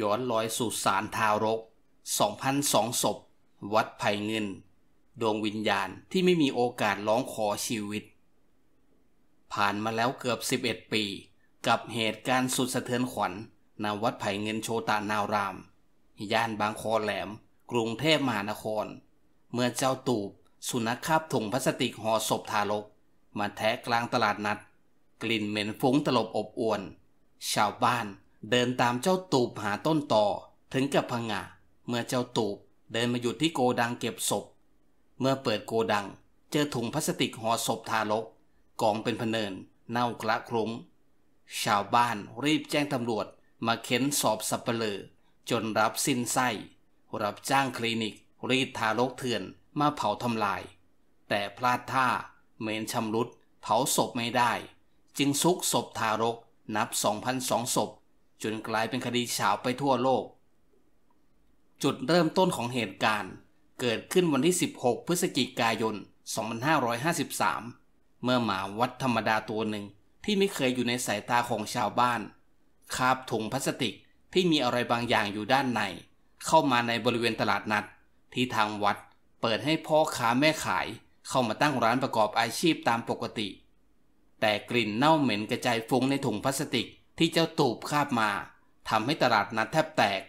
ย้อนลอยสู่สารทารก 2,002ศพ วัดไผ่เงิน ดวงวิญญาณที่ไม่มีโอกาสร้องขอชีวิต ผ่านมาแล้วเกือบ 11 ปี กับเหตุการณ์สุดสะเทือนขวัญณวัดไผ่เงินโชตานาวราม ย่านบางคอแหลม กรุงเทพมหานคร เมื่อเจ้าตูบ สุนัขคาบถุงพลาสติกห่อศพทารก มาแทะกลางตลาดนัด กลิ่นเหม็นฟุ้งตลบอบอวน ชาวบ้านเดินตามเจ้าตูบหาต้นต่อถึงกับพังงะเมื่อเจ้าตูบเดินมาหยุดที่โกดังเก็บศพ เมื่อเปิดโกดังเจอถุงพลาสติกห่อศพทารกกองเป็นพเนิน เน่ากระครุ้งชาวบ้านรีบแจ้งตำรวจมาเค้นสอบสับเปลือ จนรับสิ้นไส้รับจ้างคลินิกรีดทารกเถื่อนมาเผาทำลาย แต่พลาดท่าเมนชำรุดเผาศพไม่ได้ จึงซุกศพทารกนับ2,002ศพจนกลายเป็นคดีเฉาไปทั่วโลก จุดเริ่มต้นของเหตุการณ์เกิดขึ้นวันที่ 16 พฤศจิกายน 2553 เมื่อหมาวัดธรรมดาตัวหนึ่ง ที่ไม่เคยอยู่ในสายตาของชาวบ้านคาบถุงพลาสติก ที่มีอะไรบางอย่างอยู่ด้านใน เข้ามาในบริเวณตลาดนัด ที่ทางวัดเปิดให้พ่อค้าแม่ขายเข้ามาตั้งร้านประกอบอาชีพตามปกติ แต่กลิ่นเน่าเหม็นกระจายฟุ้งในถุงพลาสติกที่เจ้าตูบคาบมาทำให้ตลาดนัดแทบแตก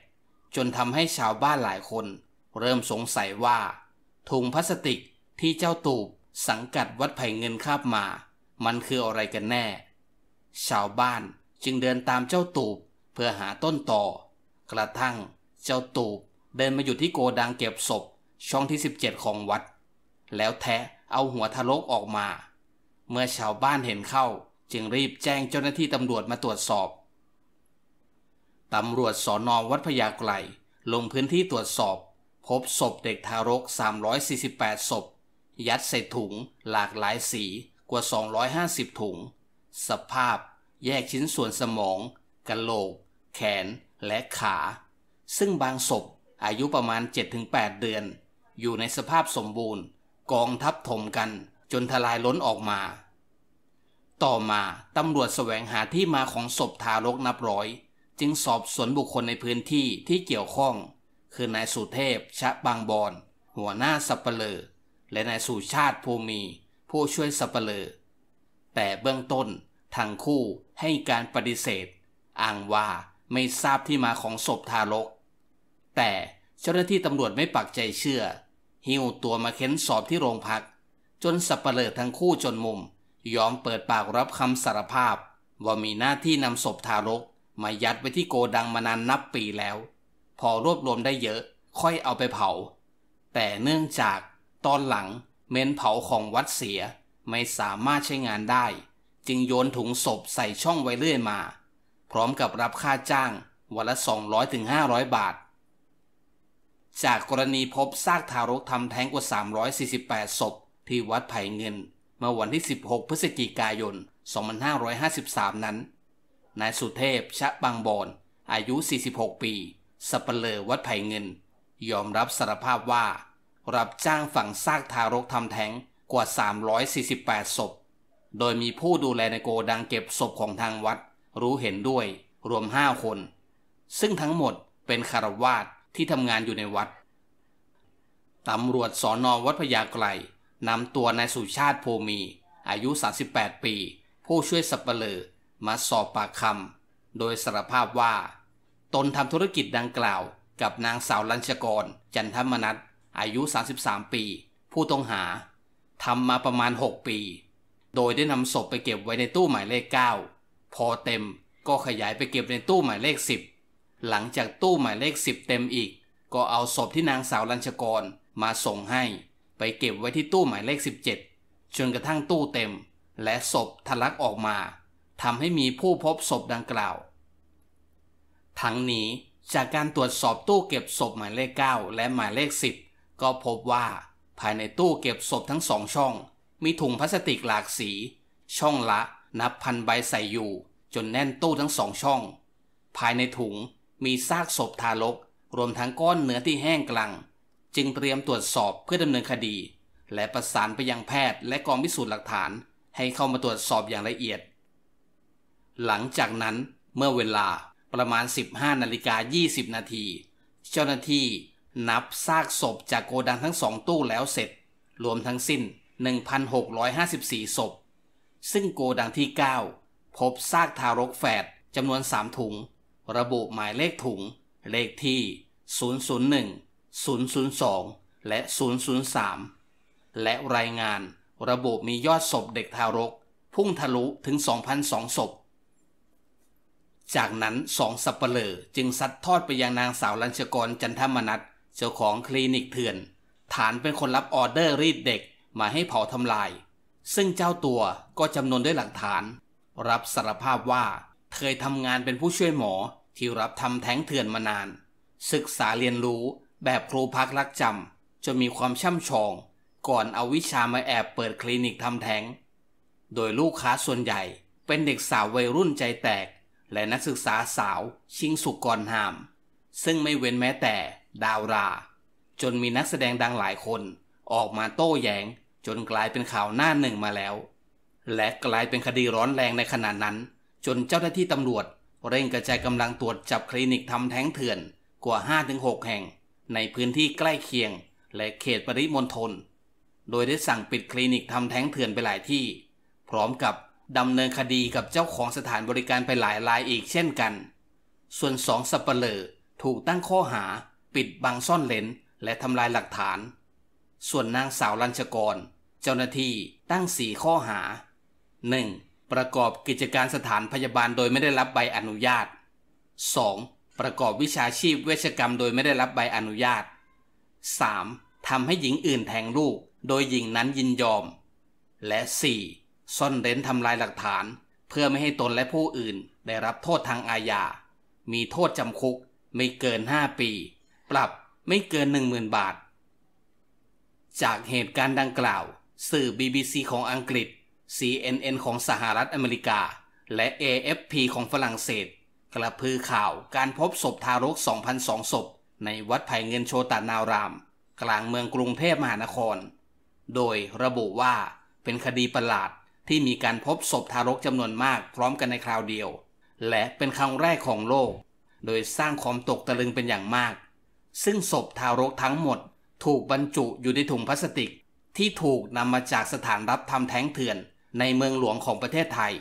จนทำให้ชาวบ้านหลายคน เริ่มสงสัยว่าถุงพลาสติกที่เจ้าตูบสังกัดวัดไผ่เงินคาบมา มันคืออะไรกันแน่ ชาวบ้านจึงเดินตามเจ้าตูบ เพื่อหาต้นต่อ กระทั่งเจ้าตูบเดินมาหยุดที่โกดังเก็บศพช่องที่ 17 ของวัด แล้วแทะเอาหัวทะลกออกมา เมื่อชาวบ้านเห็นเข้าจึงรีบแจ้งเจ้าหน้าที่ตำรวจมาตรวจสอบ ตำรวจสอนอวัดพยาไกลลงพื้นที่ตรวจสอบ พบศพเด็กทารก 348 ศพยัดใส่ถุงหลากหลายสีกว่า 250 ถุง สภาพ แยกชิ้นส่วนสมองกะโหลก แขนและขา ซึ่งบางศพอายุประมาณ 7-8 เดือน อยู่ในสภาพสมบูรณ์ กองทับถมกันจนทลายล้นออกมาต่อมาตำรวจแสวงหาที่มาของศพทารกนับร้อย จึงสอบสวนบุคคลในพื้นที่ที่เกี่ยวข้อง คือนายสุเทพ ชะบางบอนหัวหน้าสัปเปลอและนายสุชาติภูมี ผู้ช่วยสัปเปลอแต่เบื้องต้นทางคู่ให้การปฏิเสธอ้างว่าไม่ทราบที่มาของศพทารก แต่เจ้าหน้าที่ตำรวจไม่ปักใจเชื่อหิ้วตัวมาเค้นสอบที่โรงพักจนสับเปลอทั้งคู่จนมุมยอมเปิดปากรับคำสารภาพว่ามีหน้าที่นำศพทารก มายัดไว้ที่โกดังมานานนับปีแล้ว พอรวบรวมได้เยอะค่อยเอาไปเผา แต่เนื่องจากตอนหลังเมนเผาของวัดเสียไม่สามารถใช้งานได้ จึงโยนถุงศพใส่ช่องไว้เรื่อยมา พร้อมกับรับค่าจ้างวันละ 200-500ถึงบาท จากกรณีพบซากทารกทำแท้งกว่า 348ศพที่วัดไผ่เงินเมื่อวันที่ 16 พฤศจิกายน 2553 นั้น นายสุเทพชะบางบอนอายุ 46 ปี สปเลอวัดไผ่เงิน ยอมรับสารภาพว่า รับจ้างฝังซากทารกทำแท้งกว่า 348 ศพ โดยมีผู้ดูแลในโกดังเก็บศพของทางวัดรู้เห็นด้วยรวม 5 คน ซึ่งทั้งหมดเป็นคารวาสที่ทำงานอยู่ในวัดตำรวจสอนอวัดพญาไกลนำตัวนายสุชาติโพมี อายุ 38 ปี ผู้ช่วยสับเปลือมาสอบปากคำโดยสารภาพว่า ตนทำธุรกิจดังกล่าว กับนางสาวลัญชกรจันทมนัทอายุ 33 ปี ผู้ต้องหาทำมาประมาณ 6 ปี โดยได้นำศพไปเก็บไว้ในตู้หมายเลข 9 พอเต็มก็ขยายไปเก็บในตู้หมายเลข 10 หลังจากตู้หมายเลข 10 เต็มอีก ก็เอาศพที่นางสาวลัญชกรมาส่งให้ไปเก็บไว้ที่ตู้หมายเลข 17จนกระทั่งตู้เต็ม และศพทะลักออกมาทำให้มีผู้พบศพดังกล่าว ทั้งนี้จากการตรวจสอบตู้เก็บศพหมายเลข9และหมายเลข 10 ก็พบว่าภายในตู้เก็บศพทั้งสองช่อง มีถุงพลาสติกหลากสี ช่องละนับพันใบใส่อยู่จนแน่นตู้ทั้งสองช่อง ภายในถุงมีซากศพทารก รวมทั้งก้อนเนื้อที่แห้งกลังจึงเตรียมตรวจสอบเพื่อดำเนินคดี และประสานไปยังแพทย์และกองพิสูจน์หลักฐานให้เข้ามาตรวจสอบอย่างละเอียด หลังจากนั้นเมื่อเวลาประมาณ 15 นาฬิกา 20 นาที เจ้าหน้าที่นับซากศพจากโกดังทั้งสองตู้แล้วเสร็จรวมทั้งสิ้น 1,654 ศพ ซึ่งโกดังที่ 9 พบซากทารกแฝดจำนวน 3 ถุง ระบุหมายเลขถุง เลขที่ 001 002 และ 003 และรายงานระบบมียอดศพเด็กทารก พุ่งทะลุถึง 2,002 ศพ จากนั้นสองสัปเรลอจึงซัดทอดไปยังนางสาวลัญชกรจันทมนัตเจ้าของคลินิกเถื่อน ฐานเป็นคนรับออเดอร์รีดเด็กมาให้เผาทำลาย ซึ่งเจ้าตัวก็จำนวนด้วยหลักฐาน รับสารภาพว่าเคยทำงานเป็นผู้ช่วยหมอที่รับทำแท้งเถื่อนมานาน ศึกษาเรียนรู้แบบครูพักรักจำจนมีความช่ำชอง ก่อนเอาวิชามาแอบเปิดคลินิกทำแท้ง โดยลูกค้าส่วนใหญ่เป็นเด็กสาววัยรุ่นใจแตก และนักศึกษาสาวชิงสุกรหาม ซึ่งไม่เว้นแม้แต่ ดาวรา จนมีนักแสดงดังหลายคน ออกมาโต้แยง้งจนกลายเป็นข่าวหน้าหนึ่งมาแล้ว และกลายเป็นคดีร้อนแรงในขณะนั้น จนเจ้าหน้าที่ตำรวจ เร่งกระจายกำลังตรวจจับคลินิกทำแท้งเถื่อน กว่า5-6แห่งในพื้นที่ใกล้เคียงและเขตปริมณฑล โดยได้สั่งปิดคลินิกทำแท้งเถื่อนไปหลายที่ พร้อมกับดำเนินคดีกับเจ้าของสถานบริการไปหลายรายอีกเช่นกัน ส่วนสองสัปเอร์อถูกตั้งข้อหาปิดบังซ่อนเลนและทำลายหลักฐาน ส่วนนางสาวรัญชกร เจ้าหน้าที่ตั้งสี่ข้อหา 1. ประกอบกิจการสถานพยาบาลโดยไม่ได้รับใบอนุญาต 2. ประกอบวิชาชีพเวชกรรมโดยไม่ได้รับใบอนุญาต 3. ทำให้หญิงอื่นแทงลูก โดยหญิงนั้นยินยอม และ 4. ซ่อนเร้นทำลายหลักฐาน เพื่อไม่ให้ตนและผู้อื่นได้รับโทษทางอาญา มีโทษจำคุก ไม่เกิน 5 ปี ปรับไม่เกิน 10,000 บาท จากเหตุการณ์ดังกล่าว สื่อ BBC ของอังกฤษ CNN ของสหรัฐอเมริกา และ AFP ของฝรั่งเศสกระพือข่าวการพบศพทารก 2,002ศพในวัดไผ่เงินโชตานาราม กลางเมืองกรุงเทพมหานคร โดยระบุว่าเป็นคดีประหลาดที่มีการพบศพทารกจำนวนมากพร้อมกันในคราวเดียว และเป็นครั้งแรกของโลก โดยสร้างความตกตะลึงเป็นอย่างมาก ซึ่งศพทารกทั้งหมดถูกบรรจุอยู่ในถุงพลาสติกที่ถูกนำมาจากสถานรับทำแท้งเถื่อนในเมืองหลวงของประเทศไทย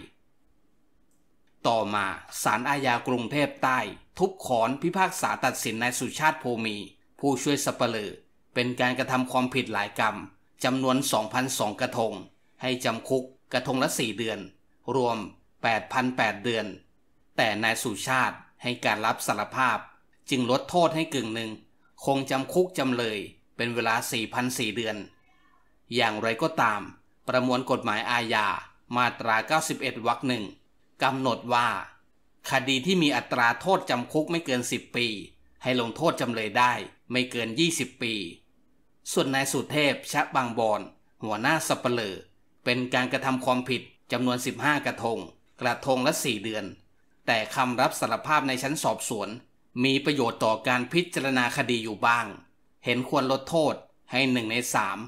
ต่อมาศาลอาญากรุงเทพใต้ ทุบขอนพิพากษาตัดสินนายสุชาติโพมีผู้ช่วยสัปเหอเป็นการกระทำความผิดหลายกรรมจำนวน 2,002 กระทง ให้จำคุกกระทงละ 4 เดือน รวม 8,008 เดือน แต่นายสุชาติให้การรับสารภาพจึงลดโทษให้กึ่งหนึ่ง คงจำคุกจำเลยเป็นเวลา 4,004 เดือน อย่างไรก็ตาม ประมวลกฎหมายอาญามาตรา 91 วรรคหนึ่งกำหนดว่า คดีที่มีอัตราโทษจำคุกไม่เกิน 10 ปี ให้ลงโทษจำเลยได้ไม่เกิน 20 ปี ส่วนนายสุเทพ ชะบางบอนหัวหน้าสปเหรอเป็นการกระทำความผิด จำนวน 15 กระทง กระทงละ 4 เดือน แต่คำรับสารภาพในชั้นสอบสวน มีประโยชน์ต่อการพิจารณาคดีอยู่บ้าง เห็นควรลดโทษให้หนึ่งในสาม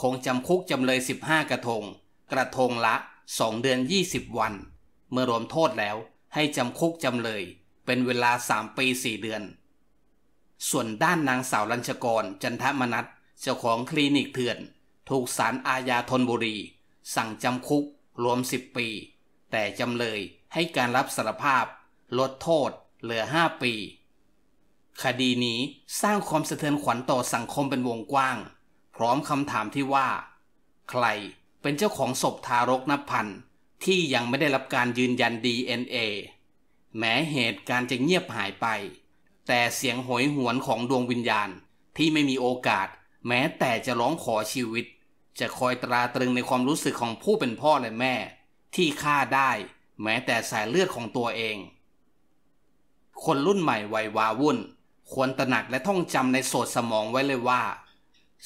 คงจำคุกจำเลย 15 กระทง กระทงละ2เดือน 20 วันเมื่อรวมโทษแล้วให้จำคุกจำเลย เป็นเวลา 3 ปี 4 เดือน ส่วนด้านนางสาวรัญชกรจันทมนัตเจ้าของคลินิกเถื่อน ถูกศาลอาญาธนบุรี สั่งจำคุกรวม 10 ปี แต่จำเลยให้การรับสารภาพ ลดโทษเหลือ 5 ปี คดีนี้สร้างความสะเทือนขวัญต่อสังคมเป็นวงกว้าง พร้อมคำถามที่ว่า ใครเป็นเจ้าของศพทารกนับพันที่ยังไม่ได้รับการยืนยัน DNA แม้เหตุการณ์จะเงียบหายไป แต่เสียงหอยหวนของดวงวิญญาณที่ไม่มีโอกาส แม้แต่จะร้องขอชีวิต จะคอยตราตรึงในความรู้สึกของผู้เป็นพ่อและแม่ ที่ฆ่าได้ แม้แต่สายเลือดของตัวเอง คนรุ่นใหม่วัยวาวุ่น ควรตระหนักและท่องจำในโสดสมองไว้เลยว่า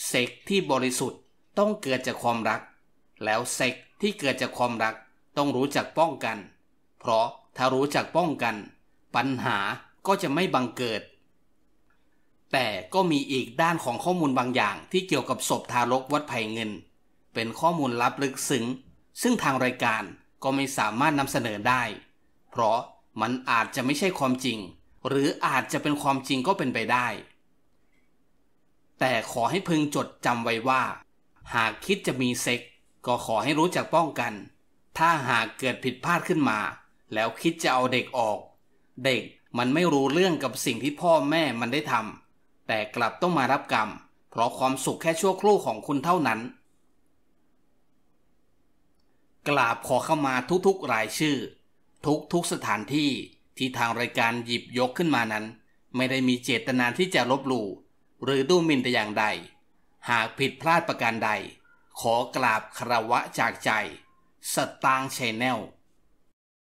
เซ็กที่บริสุทธิ์ต้องเกิดจากความรัก แล้วเซ็กที่เกิดจากความรักต้องรู้จักป้องกัน เพราะถ้ารู้จักป้องกัน ปัญหาก็จะไม่บังเกิด แต่ก็มีอีกด้านของข้อมูลบางอย่างที่เกี่ยวกับศพทารกวัดไผ่เงิน เป็นข้อมูลลับลึกซึ้ง ซึ่งทางรายการก็ไม่สามารถนำเสนอได้ เพราะมันอาจจะไม่ใช่ความจริง หรืออาจจะเป็นความจริงก็เป็นไปได้ แต่ขอให้พึงจดจำไว้ว่า หากคิดจะมีเซ็กก็ขอให้รู้จักป้องกันถ้าหากเกิดผิดพลาดขึ้นมาแล้วคิดจะเอาเด็กออก เด็กมันไม่รู้เรื่องกับสิ่งที่พ่อแม่มันได้ทำ แต่กลับต้องมารับกรรม เพราะความสุขแค่ชั่วครู่ของคุณเท่านั้นกราบขอเข้ามาทุกๆรายชื่อ ทุกๆสถานที่ที่ทางรายการหยิบยกขึ้นมานั้น ไม่ได้มีเจตนาที่จะลบหลู่หรือดูหมิ่นแต่อย่างใด หากผิดพลาดประการใด ขอกราบคารวะจากใจสตางค์ชแนล